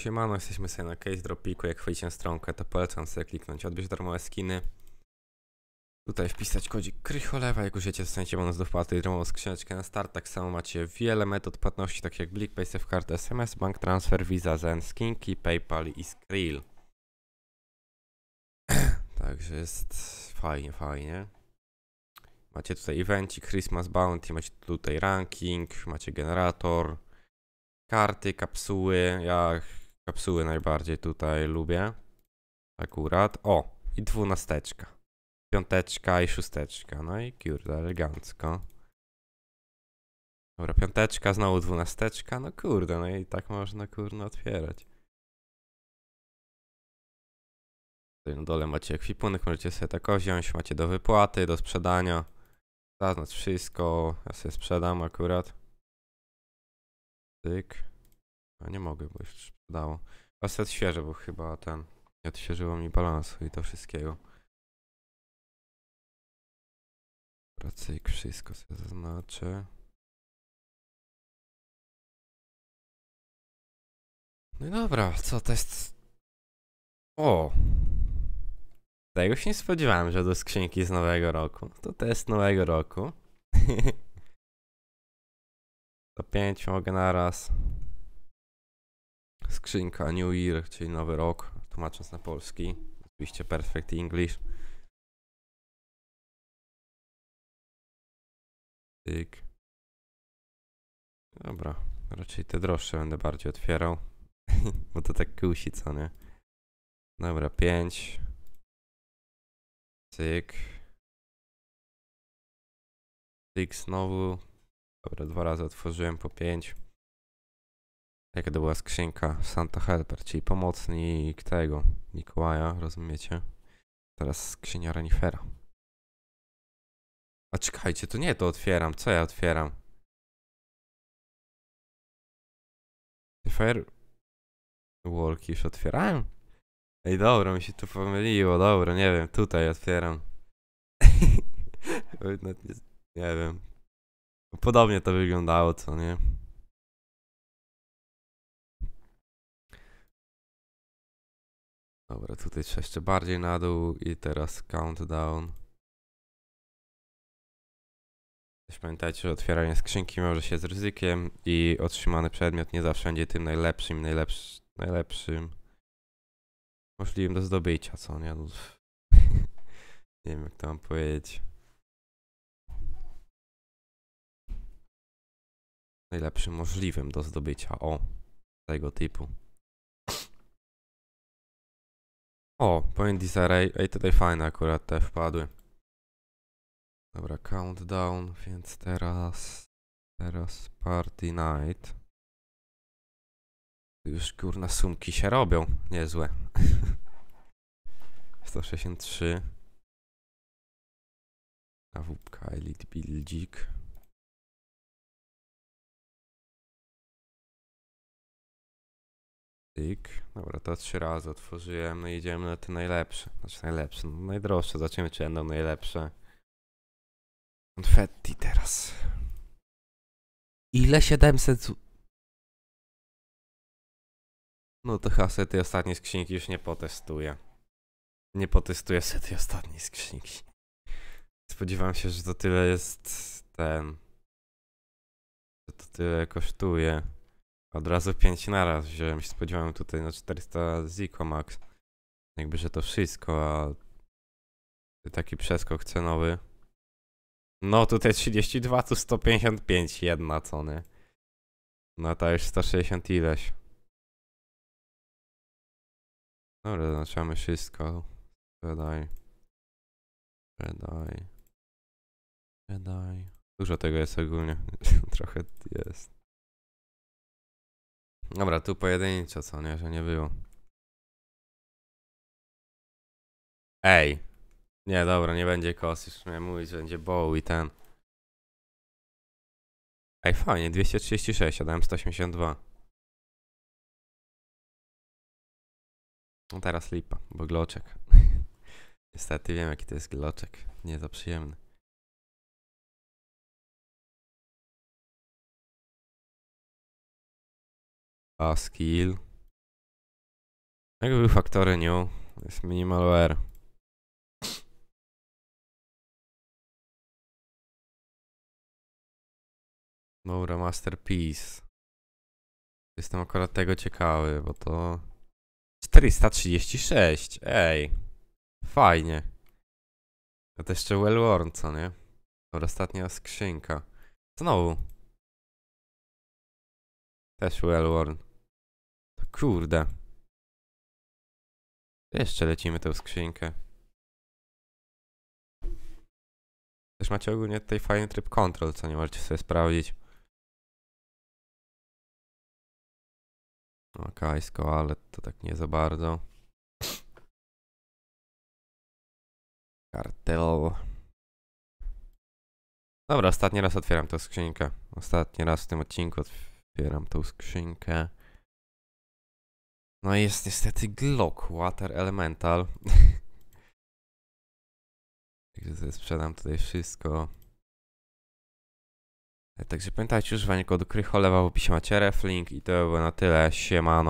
Siemano, jesteśmy sobie na Case Dropiku. Jak wejdziecie stronkę, to polecam sobie kliknąć odbierz darmowe skiny. Tutaj wpisać kodzik Krycholewa, jak użyjecie, dostaniecie bonus do wpłaty i darmową skrzyneczkę na start. Tak samo macie wiele metod płatności, takich jak Blick, PaySafe, karta SMS, Bank Transfer, Visa, Zen, Skinki, PayPal i Skrill. Także jest fajnie, fajnie. Macie tutaj eventy, Christmas Bounty, macie tutaj ranking, macie generator, karty, kapsuły. Ja Kapsuły najbardziej tutaj lubię. Akurat. O, i dwunasteczka. Piąteczka i szósteczka. No i kurde, elegancko. Dobra, piąteczka, znowu dwunasteczka. No kurde, no i tak można kurde otwierać. Tutaj na dole macie ekwipunek, możecie sobie tak wziąć, macie do wypłaty, do sprzedania. Zaznacz wszystko, ja sobie sprzedam akurat. Tyk. A nie mogę, bo już sprzedało. Aset świeży, bo chyba ten nie odświeżyło mi balansu i to wszystkiego. Pracyjk wszystko sobie zaznaczę. No i dobra, co to jest? O! Tego się nie spodziewałem, że do skrzynki z nowego roku. To test nowego roku. to pięć mogę naraz skrzynka New Year, czyli nowy rok, tłumacząc na polski. Oczywiście perfect English. Tyk. Dobra, raczej te droższe będę bardziej otwierał, bo to tak kusi, co nie? Dobra, 5. Cyk. Cyk znowu. Dobra, dwa razy otworzyłem po 5 jak to była skrzynka? Santa Helper, czyli pomocnik tego Mikołaja, rozumiecie? Teraz skrzynia Renifera. A czekajcie, to nie to otwieram. Co ja otwieram? Fair... Walk już otwierałem? Ej, dobra, mi się tu pomyliło, dobra, nie wiem, tutaj otwieram. nie, nie wiem. Podobnie to wyglądało, co nie? Dobra, tutaj trzeba jeszcze bardziej na dół i teraz countdown. Też pamiętajcie, że otwieranie skrzynki może się z ryzykiem i otrzymany przedmiot nie zawsze będzie tym najlepszym, najlepszy, najlepszym możliwym do zdobycia, co nie? No, nie wiem jak to mam powiedzieć. Najlepszym możliwym do zdobycia, o, tego typu. O, Point Disarray. Ej, tutaj fajne akurat te wpadły. Dobra, countdown, więc teraz... Teraz Party Night. Już kurna sumki się robią. Niezłe. 163. AWK Elite Buildzik. Pyk. Dobra, to trzy razy otworzyłem, no i idziemy na te najlepsze. Znaczy najlepsze, no najdroższe. Zobaczymy, czy będą najlepsze. Konfetti teraz. Ile 700 zł... No to chyba sobie tej ostatniej skrzynki już nie potestuję. Nie potestuję sobie tej ostatniej skrzynki. Spodziewam się, że to tyle jest ten... Że to tyle kosztuje. Od razu 5 naraz wziąłem, się spodziewałem tutaj na 400 Zico max. Jakby, że to wszystko, a taki przeskok cenowy. No tutaj 32, tu 155 jedna cony. No ta już 160 ileś. Dobra, zaznaczamy wszystko. Sprzedaj. Sprzedaj. Sprzedaj. Dużo tego jest ogólnie. Trochę jest. Dobra, tu pojedynczo, co nie, że nie było. Ej. Nie, dobra, nie będzie kos, już miałem mówić, będzie bow i ten. Ej, fajnie, 236, a dałem 182. No teraz lipa, bo gloczek. Niestety wiem jaki to jest gloczek, nie za przyjemny. a skill. Jakby faktory new, jest minimalware. Dobra, masterpiece. Jestem akurat tego ciekawy, bo to... 436, ej. Fajnie. A to jeszcze well worn, co nie? Dobra, ostatnia skrzynka. Znowu. Też well worn. Kurde. Jeszcze lecimy tę skrzynkę. Też macie ogólnie tutaj fajny tryb control, co nie możecie sobie sprawdzić. No kajsko, ale to tak nie za bardzo. Kartel. Dobra, ostatni raz otwieram tę skrzynkę. Ostatni raz w tym odcinku otwieram tą skrzynkę. No jest niestety Glock Water Elemental. Także sobie sprzedam tutaj wszystko. E, także pamiętajcie używanie kodu Krycholewa w opisie macie reflink i to by było na tyle. Siemano.